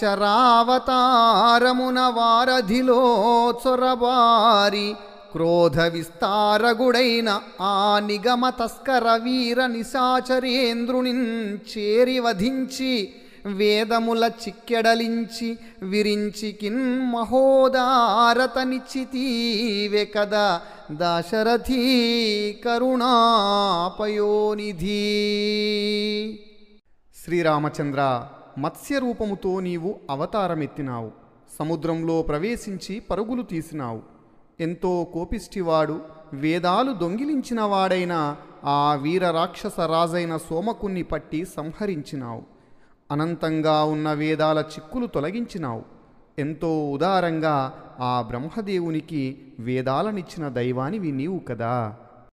చరావతారమున వారధిలో చొరబారి క్రోధ విస్తారగుడైన ఆ నిగమ తస్కర వీర నిశాచరేంద్రుని చేరి వధించి వేదముల చిక్కెడలించి విరించి విరించికిన్ మహోదారతనిచితీవే కదా దాశరథీ కరుణాపయోనిధి శ్రీరామచంద్ర మత్స్య రూపముతో నీవు అవతారమెత్తినావు సముద్రంలో ప్రవేశించి పరుగులు తీసినావు ఎంతో కోపిష్టివాడు వేదాలు దొంగిలించిన వాడైన ఆ వీర రాక్షస రాజైన సోమకుణ్ణి పట్టి సంహరించినావు అనంతంగా ఉన్న వేదాల చిక్కులు తొలగించినావు ఎంతో ఉదారంగా ఆ బ్రహ్మదేవునికి వేదాలనిచ్చిన దైవానివి నీవు కదా